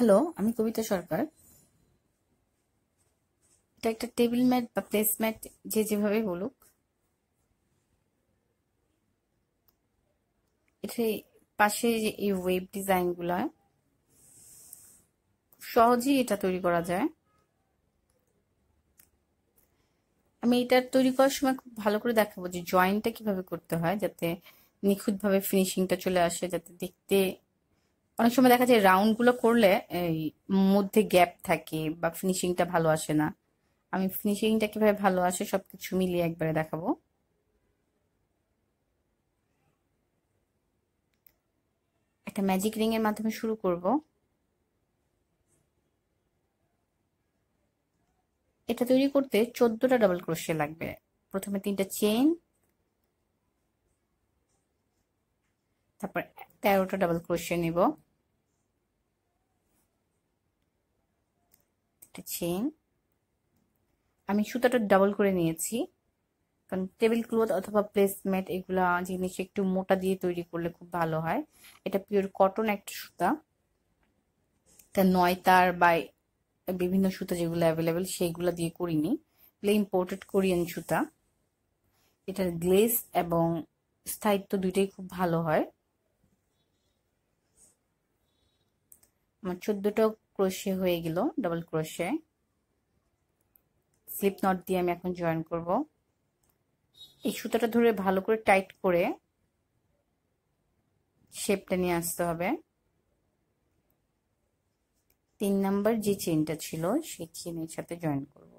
Hello আমি কবিতা সরকার এটা একটা টেবিল ম্যাট বা প্লেস ম্যাট যে যেভাবে বলুক এটা পাশে যে এই ওয়েব ডিজাইনগুলা সহজেই এটা তৈরি করা যায় আমি এটা তৈরি করার সময় খুব ভালো করে দেখাবো যে জয়েন্টটা কিভাবে করতে হয় যাতে নিখুঁতভাবে ফিনিশিংটা চলে আসে যাতে দেখতে অনেক সময় দেখা যায় রাউন্ডগুলো করলে এই মধ্যে গ্যাপ থাকে বা ফিনিশিংটা ভালো আসে না আমি ফিনিশিংটা কিভাবে ভালো আসে সবকিছু মিলিয়ে একবারে দেখাবো একটা ম্যাজিক রিং এর মাধ্যমে শুরু করব এটা তৈরি করতে চোদ্দটা ডাবল ক্রোশে লাগবে প্রথমে তিনটা চেন তারপর তেরোটা ডাবল ক্রোশে নেব একটা চেন আমি সুতাটা ডাবল করে নিয়েছি কারণ টেবিল ক্লথ অথবা প্লেসমেট এগুলা জিনিস একটু মোটা দিয়ে তৈরি করলে খুব ভালো হয় এটা পিওর কটন একটা সুতা তা নয় তার বা বিভিন্ন সুতা যেগুলো অ্যাভেলেবেল সেইগুলো দিয়ে করিনি প্লে ইম্পোর্টেড কোরিয়ান সুতা এটার গ্লেস এবং স্থায়িত্ব দুইটাই খুব ভালো হয় আমার চোদ্দটা ক্রোশে হয়ে গেল ডাবল ক্রোশে স্লিপ নট দিয়ে আমি এখন জয়েন করব এই সুতাটা ধরে ভালো করে টাইট করে শেপটা নিয়ে আসতে হবে তিন নাম্বার যে চেনটা ছিল সেই চেনের সাথে জয়েন করব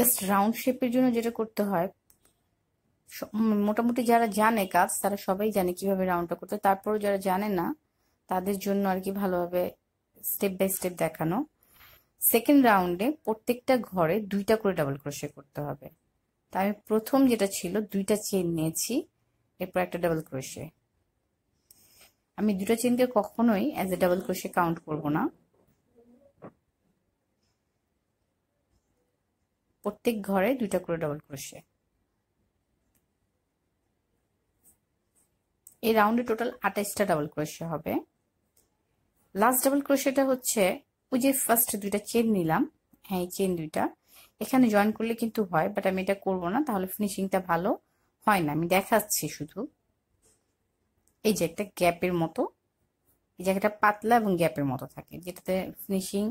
জাস্ট রাউন্ড শেপের জন্য যেটা করতে হয় মোটামুটি যারা জানে কাজ তারা সবাই জানে কিভাবে রাউন্ডটা করতে তারপরও যারা জানে না তাদের জন্য আর কি ভালোভাবে স্টেপ বাই স্টেপ দেখানো সেকেন্ড রাউন্ডে প্রত্যেকটা ঘরে দুইটা করে ডাবল ক্রোশে করতে হবে তা আমি প্রথম যেটা ছিল দুইটা চেন নিয়েছি এরপর একটা ডাবল ক্রোশে আমি দুটা চেনকে কখনোই as a double crochet count করব না প্রত্যেক ঘরে দুইটা করে ডবল ক্রোশে এই রাউন্ডে টোটাল আঠাইশটা ডাবল ক্রোশে হবে লাস্ট ডাবল ক্রোশেটা হচ্ছে ওই যে ফার্স্ট দুইটা চেন নিলাম হ্যাঁ এই চেন দুইটা এখানে জয়েন করলে কিন্তু হয় বাট আমি এটা করব না তাহলে ফিনিশিংটা ভালো হয় না আমি দেখাচ্ছি শুধু এই যে একটা গ্যাপের মতো এই জায়গাটা পাতলা এবং গ্যাপের মতো থাকে যেটাতে ফিনিশিং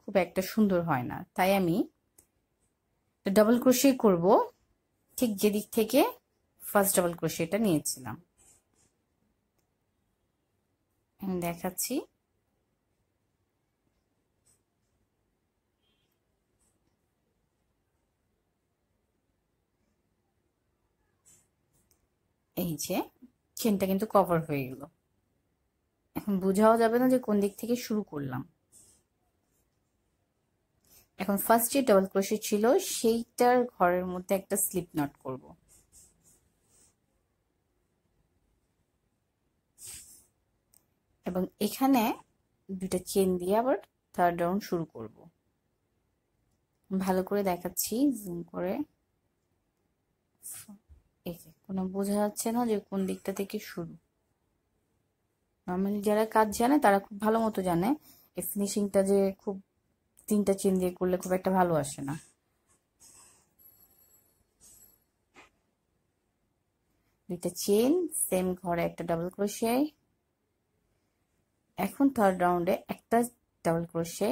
খুব একটা সুন্দর হয় না তাই আমি ডাবল ক্রোশিয়ে করব ঠিক যেদিক থেকে ফার্স্ট ডাবল এটা নিয়েছিলাম দেখাচ্ছি এই যে চেনটা কিন্তু কভার হয়ে গেল এখন বোঝাও যাবে না যে কোন দিক থেকে শুরু করলাম এখন ফার্স্ট যে ডবল ক্রোশে ছিল সেইটার ঘরের মধ্যে একটা স্লিপ নট করব এবং এখানে দুটা চেন দিয়ে আবার থার্ড রাউন্ড শুরু করব ভালো করে দেখাচ্ছি জুম করে কোনো বোঝা যাচ্ছে না যে কোন দিকটা থেকে শুরু নর্মালি যারা কাজ জানে তারা খুব ভালো মতো জানে এই ফিনিশিংটা যে খুব তিনটা চেন দিয়ে করলে খুব একটা ভালো আসে না দুইটা চেন সেম ঘরে একটা ডাবল ক্রোশে এখন থার্ড রাউন্ডে একটা ডাবল ক্রোশে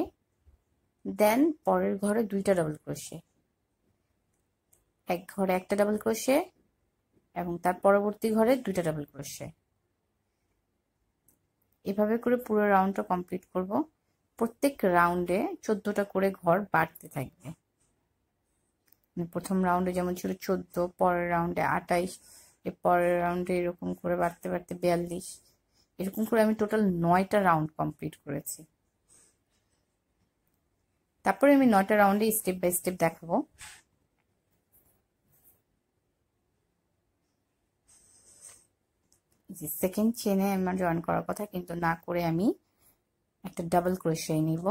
দেন পরের ঘরে দুইটা ডাবল ক্রোশে এক ঘরে একটা ডাবল ক্রোশে এবং তার পরবর্তী ঘরে দুইটা ডাবল ক্রোশে এভাবে করে পুরো রাউন্ডটা কমপ্লিট করবো প্রত্যেক রাউন্ডে চোদ্দটা করে ঘর বাড়তে থাকবে মানে প্রথম রাউন্ডে যেমন ছিল চোদ্দ পরের রাউন্ডে আটাইশ এর পরের রাউন্ডে এরকম করে বাড়তে বাড়তে বিয়াল্লিশ এরকম করে আমি টোটাল নয়টা রাউন্ড কমপ্লিট করেছি তারপরে আমি নয়টা রাউন্ডে স্টেপ বাই স্টেপ দেখাবো সেকেন্ড চেনে আমার জয়েন করার কথা কিন্তু না করে আমি একটা ডাবল ক্রোশিয়া নিব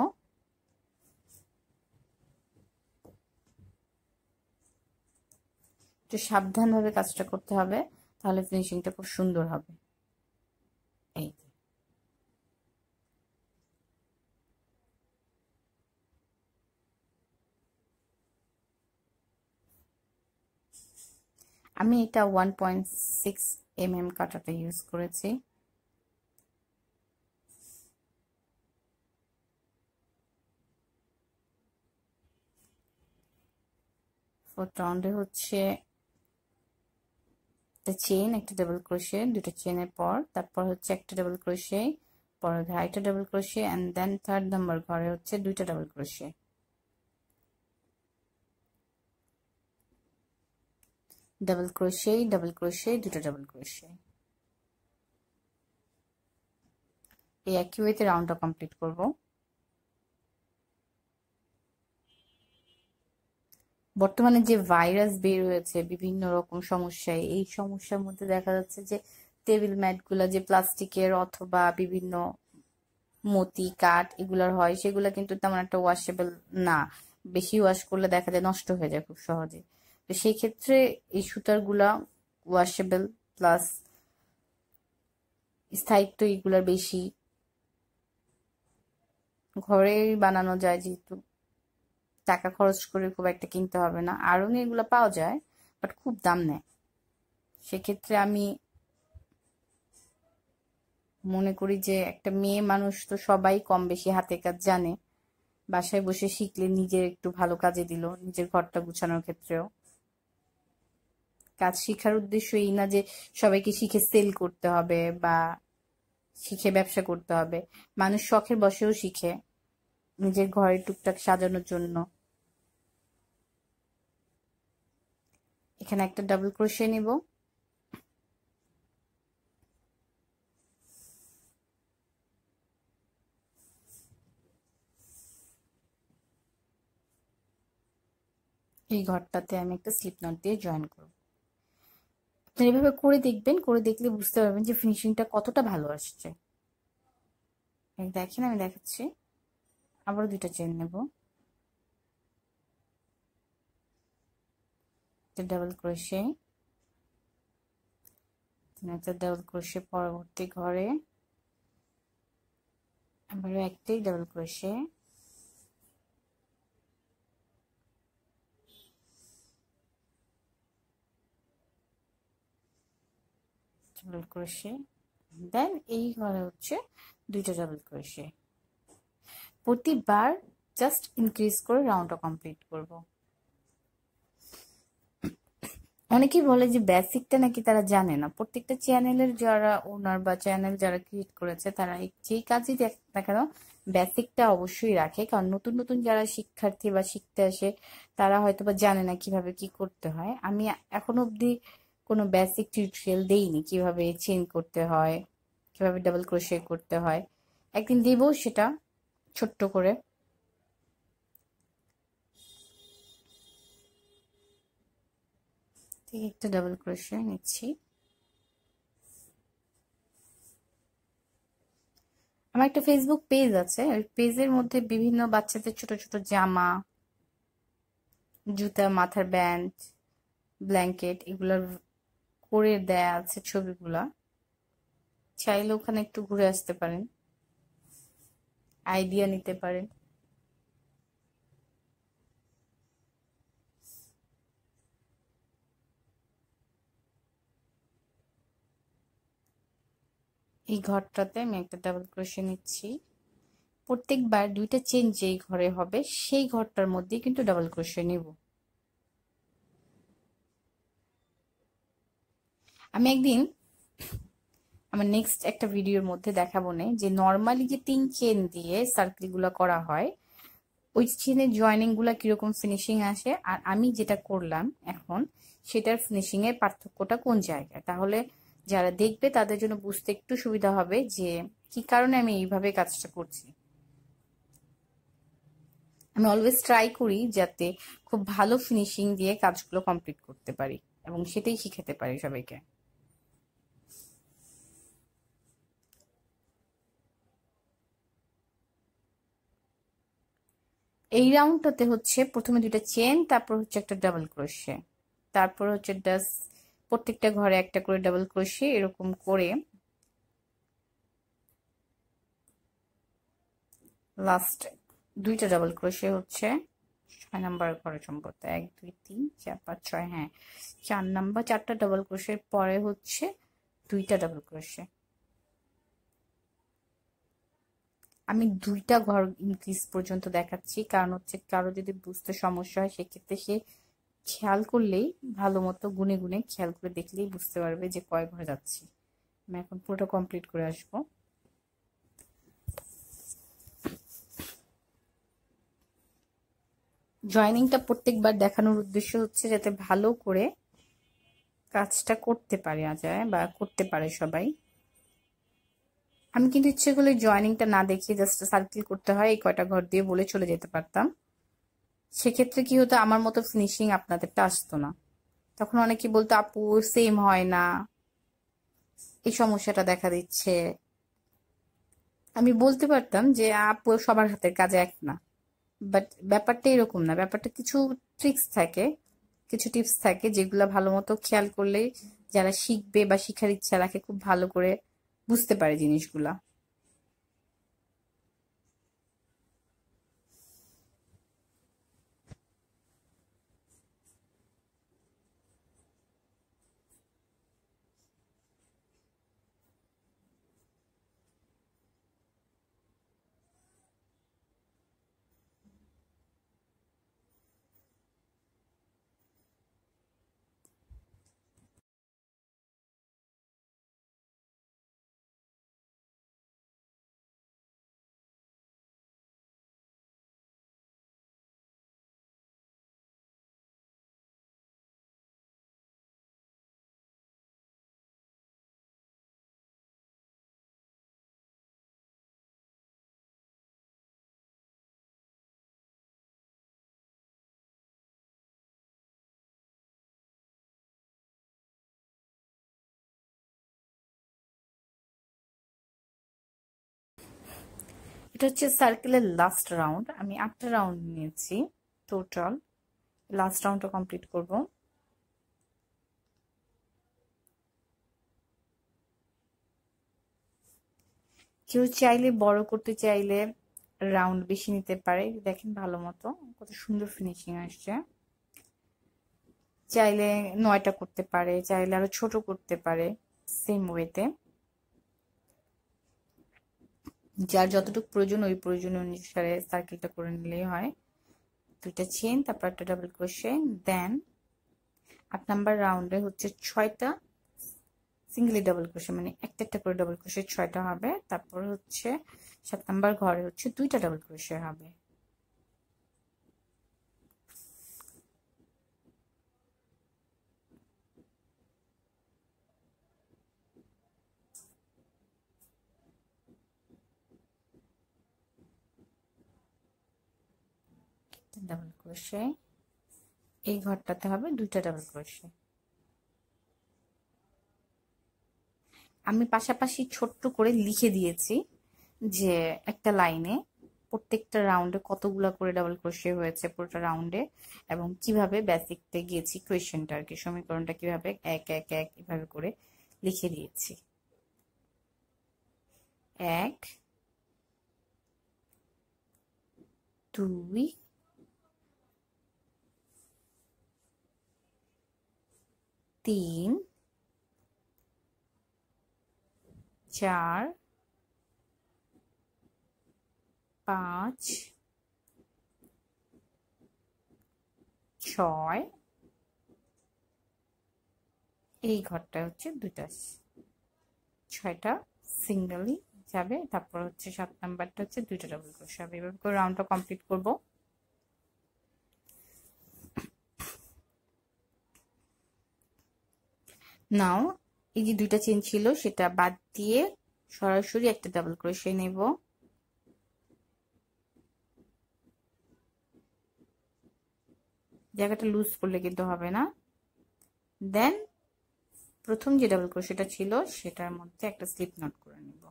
একটু সাবধানভাবে কাজটা করতে হবে তাহলে ফিনিশিংটা খুব সুন্দর হবে এই আমি এটা one point six M M কাটাটা ইউজ করেছি তারপর রাউন্ডে হচ্ছে একটা চেন একটা ডাবল ক্রোশে দুটো চেনের পর তারপর হচ্ছে একটা ডাবল ক্রোশে পরে আরেকটা double crochet and then third number ঘরে হচ্ছে দুইটা double crochet double crochet double crochet দুটো ডাবল ক্রোশে এই একই ওয়েতে রাউন্ডটা কমপ্লিট করবো বর্তমানে যে ভাইরাস বের হয়েছে বিভিন্ন রকম সমস্যায় এই সমস্যার মধ্যে দেখা যাচ্ছে যে টেবিল ম্যাটগুলো যে প্লাস্টিকের অথবা বিভিন্ন মতি কাঠ এগুলার হয় সেগুলো কিন্তু তেমন একটা ওয়াশেবল না বেশি ওয়াশ করলে দেখা যায় নষ্ট হয়ে যায় খুব সহজে তো সেই ক্ষেত্রে এই সুতারগুলা ওয়াশেবল প্লাস স্থায়িত্ব এগুলার বেশি ঘরেই বানানো যায় যেহেতু টাকা খরচ করে খুব একটা কিনতে হবে না আরও এগুলো পাওয়া যায় বাট খুব দাম নেয় সেক্ষেত্রে আমি মনে করি যে একটা মেয়ে মানুষ তো সবাই কম বেশি হাতে কাজ জানে বাসায় বসে শিখলে নিজের একটু ভালো কাজে দিল নিজের ঘরটা গুছানোর ক্ষেত্রেও কাজ শিখার উদ্দেশ্য এই না যে সবাইকে শিখে সেল করতে হবে বা শিখে ব্যবসা করতে হবে মানুষ শখের বসেও শিখে নিজের ঘরে টুকটাক সাজানোর জন্য এখানে একটা ডাবল ক্রোশিয়া নিব এই ঘরটাতে আমি একটা স্লিপ নট দিয়ে জয়েন করব আপনি এভাবে করে দেখবেন করে দেখলে বুঝতে পারবেন যে ফিনিশিংটা কতটা ভালো আসছে দেখেন আমি দেখাচ্ছি আবার দুটা চেন নেবো ডাবল ক্রোশে তিন ডাবল ক্রোশে পরবর্তী ঘরে আবারও একটি double crochet double crochet then এই ঘরে হচ্ছে দুইটা ডাবল ক্রোশে প্রতিবার জাস্ট ইনক্রিজ করে রাউন্ডটা কমপ্লিট করবো অনেকেই বলে যে বেসিকটা নাকি তারা জানে না প্রত্যেকটা চ্যানেলের যারা ওনার বা চ্যানেল যারা ক্রিয়েট করেছে তারা যেই কাজই দেখ না কেন বেসিকটা অবশ্যই রাখে কারণ নতুন নতুন যারা শিক্ষার্থী বা শিখতে আসে তারা হয়তো বা জানে না কিভাবে কি করতে হয় আমি এখন অবধি কোনো বেসিক টিউটোরিয়াল দেইনি কিভাবে চেন করতে হয় কিভাবে ডাবল ক্রোশে করতে হয় একদিন দিব সেটা ছোট্ট করে একটা ডাবল ক্রোশিয়া নিচ্ছি আমার একটা ফেসবুক পেজ আছে ওই পেজের মধ্যে বিভিন্ন বাচ্চাদের ছোট ছোট জামা জুতা মাথার ব্যান্ড ব্ল্যাঙ্কেট এগুলোর করে দেয়া আছে ছবিগুলা চাইলে ওখানে একটু ঘুরে আসতে পারেন আইডিয়া নিতে পারেন এই ঘরটাতে আমি একটা ডাবল ক্রোশে নিচ্ছি প্রত্যেকবার দুইটা চেন যেই ঘরে হবে সেই ঘরটার মধ্যেই কিন্তু ডাবল ক্রোশে নেব আমি একদিন আমার নেক্সট একটা ভিডিওর মধ্যে দেখাবো না যে নর্মালি যে তিন চেন দিয়ে সার্কেলগুলো করা হয় ওই চেনের জয়নিংগুলো কীরকম ফিনিশিং আসে আর আমি যেটা করলাম এখন সেটার ফিনিশিংয়ের পার্থক্যটা কোন জায়গায় তাহলে যারা দেখবে তাদের জন্য বুঝতে একটু সুবিধা হবে যে কি কারণে আমি এইভাবে কাজটা করছি আমি অলওয়েজ ট্রাই করি যাতে খুব ভালো ফিনিশিং দিয়ে কাজগুলো কমপ্লিট করতে পারি এবং সেটাই শিখাতে পারি সবাইকে এই রাউন্ডটাতে হচ্ছে প্রথমে দুইটা চেন তারপর হচ্ছে একটা ডাবল ক্রোশে তারপর হচ্ছে ডাস্ট প্রত্যেকটা ঘরে একটা করে ডাবল ক্রোশিয়ে এরকম করে লাস্ট দুইটা ডাবল ক্রোশিয়ে হচ্ছে ছয় নাম্বার ঘরে সম্ভবত এক দুই তিন চার পাঁচ ছয় হ্যাঁ চার নাম্বার চারটা ডাবল ক্রোশের পরে হচ্ছে দুইটা ডাবল ক্রোশে আমি দুইটা ঘর ইনক্রিজ পর্যন্ত দেখাচ্ছি কারণ হচ্ছে কারো যদি বুঝতে সমস্যা হয় সেক্ষেত্রে সে খেয়াল করলেই ভালো মতো গুনে গুনে খেয়াল করে দেখলেই বুঝতে পারবে যে কয় ঘরে যাচ্ছি আমি এখন পুরোটা কমপ্লিট করে আসবো জয়নিংটা প্রত্যেকবার দেখানোর উদ্দেশ্য হচ্ছে যাতে ভালো করে কাজটা করতে পারে যায় বা করতে পারে সবাই আমি কিন্তু ইচ্ছে করলে জয়নিংটা না দেখিয়ে জাস্ট সার্কেল করতে হয় এই কয়টা ঘর দিয়ে বলে চলে যেতে পারতাম সেক্ষেত্রে কি হতো আমার মতো ফিনিশিং আপনাদেরটা আসতো না তখন অনেকে বলতো আপু সেম হয় না এই সমস্যাটা দেখা দিচ্ছে আমি বলতে পারতাম যে আপু সবার হাতের কাজে এক না বাট ব্যাপারটা এরকম না ব্যাপারটা কিছু ট্রিক্স থাকে কিছু টিপস থাকে যেগুলো ভালো মতো খেয়াল করলে যারা শিখবে বা শিখার ইচ্ছা রাখে খুব ভালো করে বুঝতে পারে জিনিসগুলা এটা হচ্ছে সার্কেলের লাস্ট রাউন্ড আমি আটটা রাউন্ড নিয়েছি টোটাল লাস্ট রাউন্ডটা কমপ্লিট করব কেউ চাইলে বড় করতে চাইলে রাউন্ড বেশি নিতে পারে দেখেন ভালো মতো কত সুন্দর ফিনিশিং আসছে চাইলে নয়টা করতে পারে চাইলে আরো ছোট করতে পারে সেম ওয়েতে যার যতটুকু প্রয়োজন ওই প্রয়োজন অনুসারে সার্কেলটা করে নিলেই হয় দুইটা চেন তারপর একটা ডাবল ক্রোশে দেন আট নাম্বার রাউন্ডে হচ্ছে ছয়টা সিঙ্গেলি ডাবল ক্রোশে মানে একটা একটা করে ডাবল ক্রোশে ছয়টা হবে তারপর হচ্ছে সাত নাম্বার ঘরে হচ্ছে দুইটা ডাবল ক্রোশে হবে ডাবল ক্রোশে এই ঘরটাতে হবে দুইটা ডাবল ক্রোশে আমি পাশাপাশি ছোট্ট করে লিখে দিয়েছি যে একটা লাইনে প্রত্যেকটা রাউন্ডে কতগুলা করে ডাবল ক্রোশে হয়েছে পুরোটা রাউন্ডে এবং কিভাবে বেসিকতে গিয়েছি কোয়েশ্চেনটা আর কি সমীকরণটা কিভাবে এক এক এক এভাবে করে লিখে দিয়েছি এক দুই তিন চার পাঁচ ছয় এই ঘরটা হচ্ছে দুটা ছয়টা সিঙ্গেলই যাবে তারপর হচ্ছে সাত নাম্বারটা হচ্ছে দুইটা ডাবল ক্রোশে হবে এভাবে করে রাউন্ডটা কমপ্লিট করবো নাও এই যে দুইটা চেন ছিল সেটা বাদ দিয়ে সরাসরি একটা ডাবল ক্রোশে নেব জায়গাটা লুজ করলে কিন্তু হবে না দেন প্রথম যে ডাবল ক্রোশেটা ছিল সেটার মধ্যে একটা স্লিপ নট করে নেব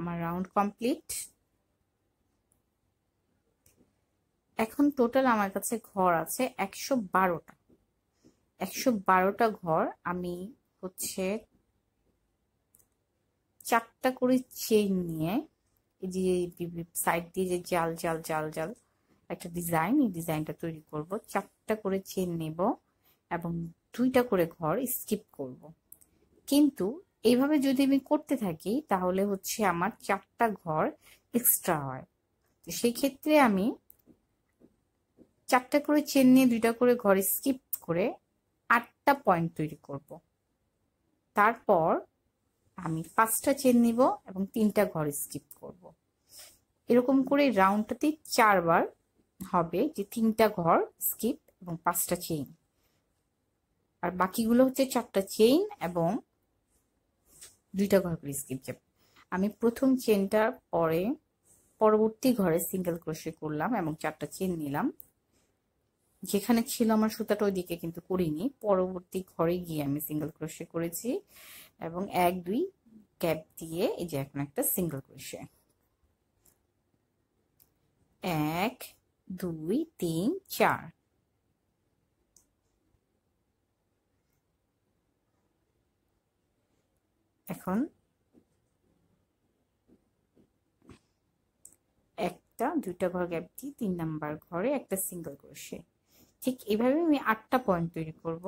আমার রাউন্ড কমপ্লিট এখন টোটাল আমার কাছে ঘর আছে একশো বারোটা একশো বারোটা ঘর আমি হচ্ছে চারটা করে চেইন নিয়ে এই যে সাইড দিয়ে যে জাল জাল জাল জাল একটা ডিজাইন এই ডিজাইনটা তৈরি করব চারটা করে চেন নেব এবং দুইটা করে ঘর স্কিপ করব কিন্তু এইভাবে যদি আমি করতে থাকি তাহলে হচ্ছে আমার চারটা ঘর এক্সট্রা হয় তো সেই ক্ষেত্রে আমি চারটা করে চেন নিয়ে দুইটা করে ঘরে স্কিপ করে আটটা পয়েন্ট তৈরি করব তারপর আমি পাঁচটা চেন নিব এবং তিনটা ঘর স্কিপ করব। এরকম করে রাউন্ডটাতে চারবার হবে যে তিনটা ঘর স্কিপ এবং পাঁচটা চেইন আর বাকিগুলো হচ্ছে চারটা চেইন এবং দুইটা ঘর করে স্কিপ যাবে আমি প্রথম চেনটার পরে পরবর্তী ঘরে সিঙ্গেল ক্রোশে করলাম এবং চারটা চেন নিলাম যেখানে ছিল আমার সুতাটা ওইদিকে কিন্তু করিনি পরবর্তী ঘরে গিয়ে আমি সিঙ্গেল ক্রোশে করেছি এবং এক দুই ক্যাপ দিয়ে এই যে এখন একটা সিঙ্গেল ক্রোশে এক দুই তিন চার এখন একটা দুইটা ঘর গ্যাপ দিয়ে তিন নাম্বার ঘরে একটা সিঙ্গেল ক্রোশে ঠিক এভাবে আমি আটটা পয়েন্ট তৈরি করব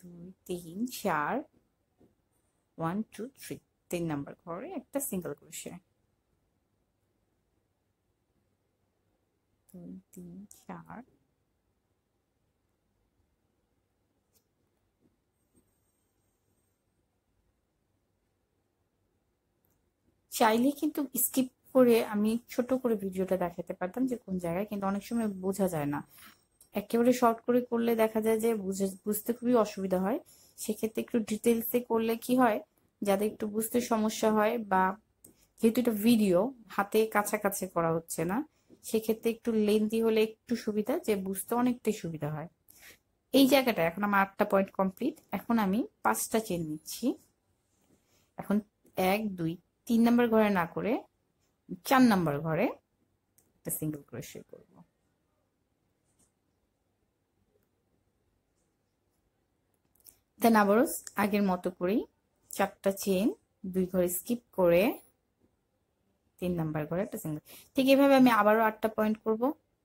দুই তিন চার ওয়ান টু থ্রি তিন নাম্বার ঘরে একটা সিঙ্গেল ক্রোশে দুই তিন চার চাইলে কিন্তু স্কিপ করে আমি ছোট করে ভিডিওটা দেখাতে পারতাম যে কোন জায়গায় কিন্তু অনেক সময় বোঝা যায় না একেবারে শর্ট করে করলে দেখা যায় যে বুঝতে খুবই অসুবিধা হয় সেক্ষেত্রে একটু ডিটেলসে করলে কি হয় যাদের একটু বুঝতে সমস্যা হয় বা যেহেতু এটা ভিডিও হাতে কাছাকাছি করা হচ্ছে না সেক্ষেত্রে একটু লেন্দি হলে একটু সুবিধা যে বুঝতে অনেকটাই সুবিধা হয় এই জায়গাটা এখন আমার আটটা পয়েন্ট কমপ্লিট এখন আমি পাঁচটা চেন নিচ্ছি এখন এক দুই তিন নম্বর ঘরে না করে চার নম্বর ঘরে একটা সিঙ্গেল ক্রোশে করব দেন আবার আগের মতো করি চারটা চেন দুই ঘরে স্কিপ করে তিন নাম্বার ঘরে একটা সিঙ্গেল ঠিক এইভাবে আমি আবারও আটটা পয়েন্ট করব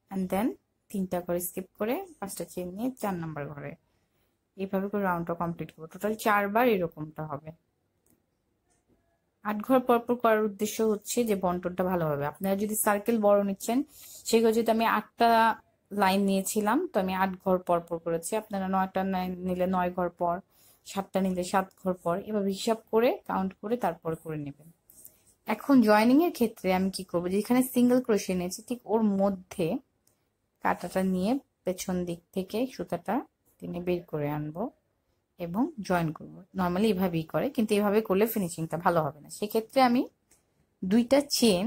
অ্যান্ড দেন তিনটা ঘরে স্কিপ করে পাঁচটা চেন নিয়ে চার নাম্বার ঘরে এইভাবে করে রাউন্ডটা কমপ্লিট করবো টোটাল চারবার এরকমটা হবে আট ঘর পরপর করার উদ্দেশ্য হচ্ছে যে বন্টনটা ভালো হবে আপনারা যদি সার্কেল বড় নিচ্ছেন সেগুলো যদি আমি আটটা লাইন নিয়েছিলাম তো আমি আট ঘর পরপর করেছি আপনারা নয়টা লাইন নিলে নয় ঘর পর সাতটা নিলে সাত ঘর পর এভাবে হিসাব করে কাউন্ট করে তারপর করে নেবেন এখন জয়নিং এর ক্ষেত্রে আমি কি করবো যেখানে সিঙ্গেল ক্রোশে নিয়েছি ঠিক ওর মধ্যে কাটাটা নিয়ে পেছন দিক থেকে সুতাটা তিনি বের করে আনবো এবং জয়েন করব নর্মালি এভাবেই করে কিন্তু এভাবে করলে ফিনিশিংটা ভালো হবে না সেক্ষেত্রে আমি দুইটা চেন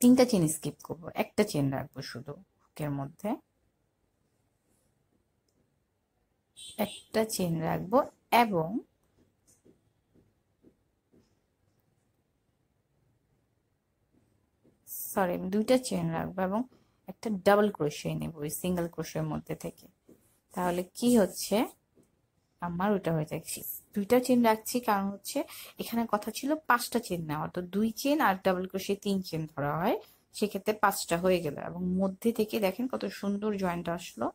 তিনটা চেন স্কিপ করব একটা চেন রাখবো শুধু হুকের মধ্যে একটা চেন রাখবো এবং সরি দুইটা চেন রাখবো এবং একটা ডাবল ক্রোশে নেব ওই সিঙ্গেল ক্রোশের মধ্যে থেকে তাহলে কি হচ্ছে আমার ওটা হয়ে যাচ্ছে দুইটা চেন রাখছি কারণ হচ্ছে এখানে কথা ছিল পাঁচটা চেন নেওয়া তো দুই চেন আর ডাবল ক্রোশে তিন চেন ধরা হয় সেক্ষেত্রে পাঁচটা হয়ে গেল এবং মধ্যে থেকে দেখেন কত সুন্দর জয়েন্ট আসলো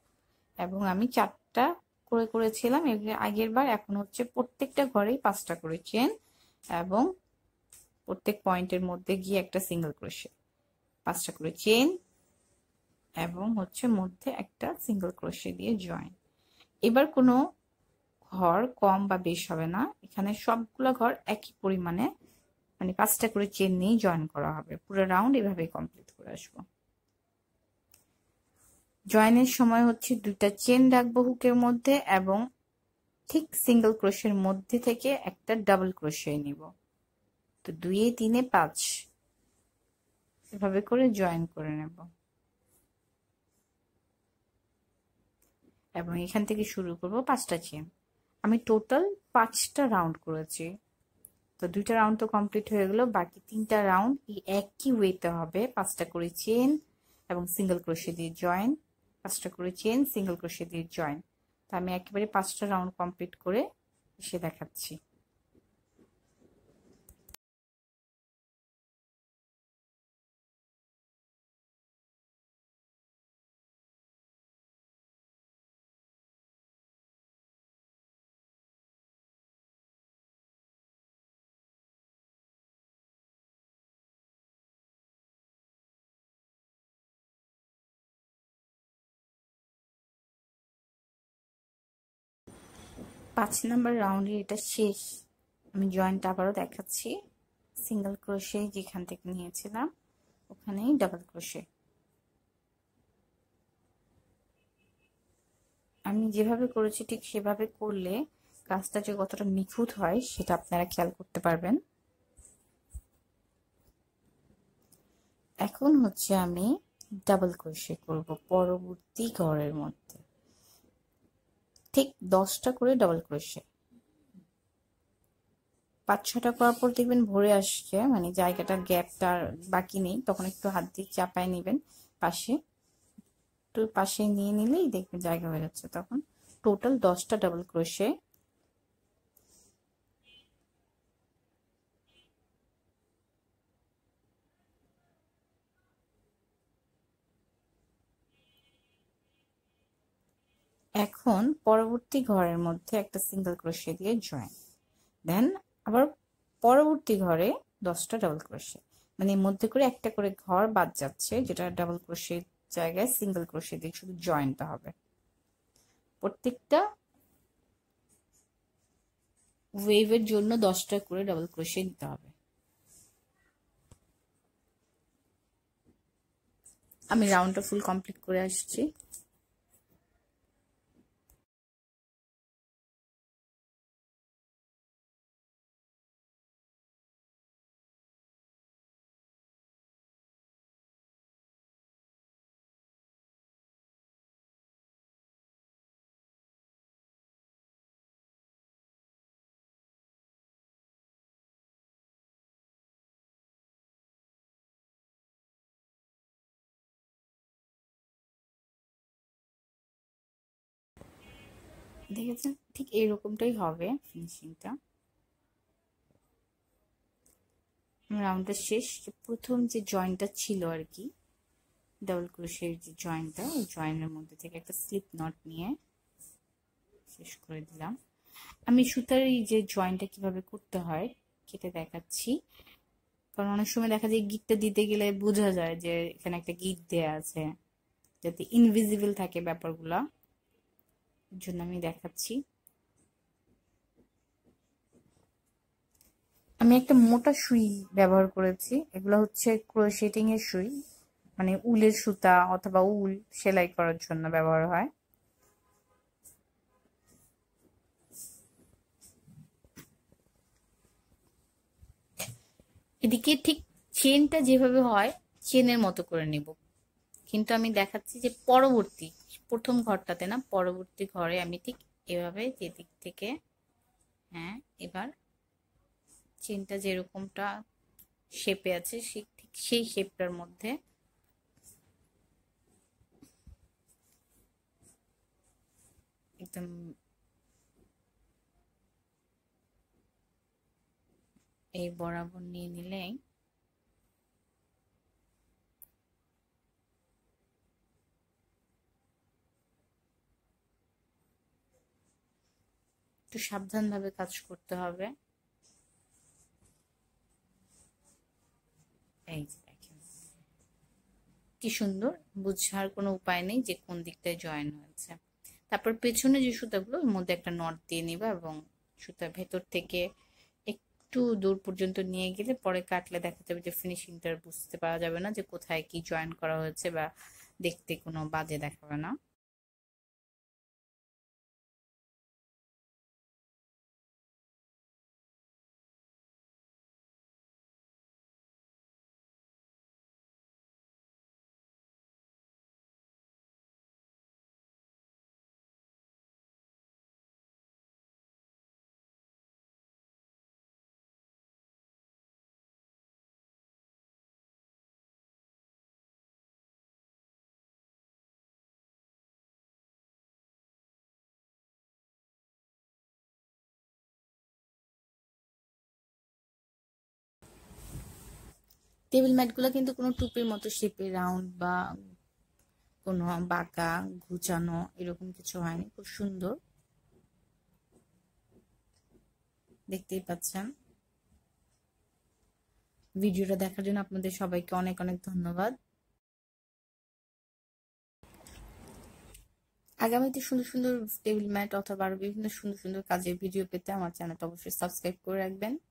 এবং আমি চারটা করে করেছিলাম আগের বার এখন হচ্ছে প্রত্যেকটা ঘরেই পাঁচটা করে চেন এবং প্রত্যেক পয়েন্টের মধ্যে গিয়ে একটা সিঙ্গেল ক্রোশে পাঁচটা করে চেন এবং হচ্ছে মধ্যে একটা সিঙ্গেল ক্রোশে দিয়ে জয়েন এবার কোনো ঘর কম বা বেশ হবে না এখানে সবগুলো ঘর একই পরিমাণে মানে পাঁচটা করে চেন নিয়ে জয়েন করা হবে পুরো রাউন্ড এভাবে কমপ্লিট করে আসবো জয়েনের সময় হচ্ছে দুইটা চেন রাখবো হুকের মধ্যে এবং ঠিক সিঙ্গেল ক্রোশের মধ্যে থেকে একটা ডাবল ক্রোশে নিব তো দুইয়ে তিনে পাঁচ এভাবে করে জয়েন করে নেবো এবং এখান থেকে শুরু করব পাঁচটা চেন আমি টোটাল পাঁচটা রাউন্ড করেছি তো দুইটা রাউন্ড তো কমপ্লিট হয়ে গেল বাকি তিনটা রাউন্ড এই একই ওয়েতে হবে পাঁচটা করে চেন এবং সিঙ্গেল ক্রোশে দিয়ে জয়েন পাঁচটা করে চেন সিঙ্গেল ক্রোশে দিয়ে জয়েন তো আমি একেবারে পাঁচটা রাউন্ড কমপ্লিট করে এসে দেখাচ্ছি পাঁচ নম্বর রাউন্ডের এটা শেষ আমি জয়েন্ট আবারও দেখাচ্ছি সিঙ্গেল ক্রোশে যেখান থেকে নিয়েছিলাম ওখানেই ডাবল ক্রোশে আমি যেভাবে করেছি ঠিক সেভাবে করলে কাজটা যে কতটা নিখুঁত হয় সেটা আপনারা খেয়াল করতে পারবেন এখন হচ্ছে আমি ডাবল ক্রোশে করব পরবর্তী ঘরের মধ্যে ঠিক দশটা করে ডাবল ক্রোশে পাঁচ ছটা করার পর দেখবেন ভরে আসছে মানে জায়গাটা গ্যাপটা বাকি নেই তখন একটু হাত দিয়ে চাপায় নেবেন পাশে একটু পাশে নিয়ে নিলেই দেখবেন জায়গা হয়ে যাচ্ছে তখন টোটাল দশটা ডাবল ক্রোশে এখন পরবর্তী ঘরের মধ্যে একটা সিঙ্গেল ক্রোশে দিয়ে জয়েন দেন আবার পরবর্তী ঘরে দশটা ডাবল ক্রোশে মানে মধ্যে করে একটা করে ঘর বাদ যাচ্ছে যেটা ডাবল ক্রোশের জায়গায় সিঙ্গেল ক্রোশে দিয়ে শুধু জয়েন্ট হবে প্রত্যেকটা ওয়েভের জন্য দশটা করে ডাবল ক্রোশে দিতে হবে আমি রাউন্ডটা ফুল কমপ্লিট করে আসছি দেখেছেন ঠিক এইরকমটাই হবে ফিনিশিংটা রাউন্ডটা শেষ প্রথম যে জয়েন্টটা ছিল আর কি ডাবল ক্রোশের যে জয়েন্টটা ওই জয়েন্টের মধ্যে থেকে একটা স্লিপ নট নিয়ে শেষ করে দিলাম আমি সুতার এই যে জয়েন্টটা কিভাবে করতে হয় কেটে দেখাচ্ছি কারণ অনেক সময় দেখা যায় গিটটা দিতে গেলে বোঝা যায় যে এখানে একটা গিট দেয়া আছে যাতে ইনভিজিবল থাকে ব্যাপারগুলা জন্য আমি দেখাচ্ছি আমি একটা মোটা সুই ব্যবহার করেছি এগুলো হচ্ছে ক্রোশেটিং এর সুই মানে উলের সুতা অথবা উল সেলাই করার জন্য ব্যবহার হয় এদিকে ঠিক চেনটা যেভাবে হয় চেনের মতো করে নেব কিন্তু আমি দেখাচ্ছি যে পরবর্তী প্রথম ঘরটাতে না পরবর্তী ঘরে আমি ঠিক এভাবে যেদিক থেকে হ্যাঁ এবার চেনটা যেরকমটা শেপে আছে সে ঠিক সেই শেপটার মধ্যে একদম এই বরাবর নিয়ে নিলেই একটু সাবধানভাবে কাজ করতে হবে এই যে দেখেন কি সুন্দর বুঝার কোনো উপায় নেই যে কোন দিকটায় জয়েন হয়েছে তারপর পেছনে যে সুতাগুলো ওর মধ্যে একটা নট দিয়ে নিবা এবং সুতা ভেতর থেকে একটু দূর পর্যন্ত নিয়ে গেলে পরে কাটলে দেখা যাবে যে ফিনিশিংটা বুঝতে পারা যাবে না যে কোথায় কি জয়েন করা হয়েছে বা দেখতে কোনো বাজে দেখাবে না টেবিল ম্যাটগুলো কিন্তু কোনো টুপের মতো শেপে রাউন্ড বা কোনো বাঁকা ঘুচানো এরকম কিছু হয়নি খুব সুন্দর দেখতেই পাচ্ছেন ভিডিওটা দেখার জন্য আপনাদের সবাইকে অনেক অনেক ধন্যবাদ আগামীতে সুন্দর সুন্দর টেবিল ম্যাট অথবা আরো বিভিন্ন সুন্দর সুন্দর কাজের ভিডিও পেতে আমার চ্যানেলটা অবশ্যই সাবস্ক্রাইব করে রাখবেন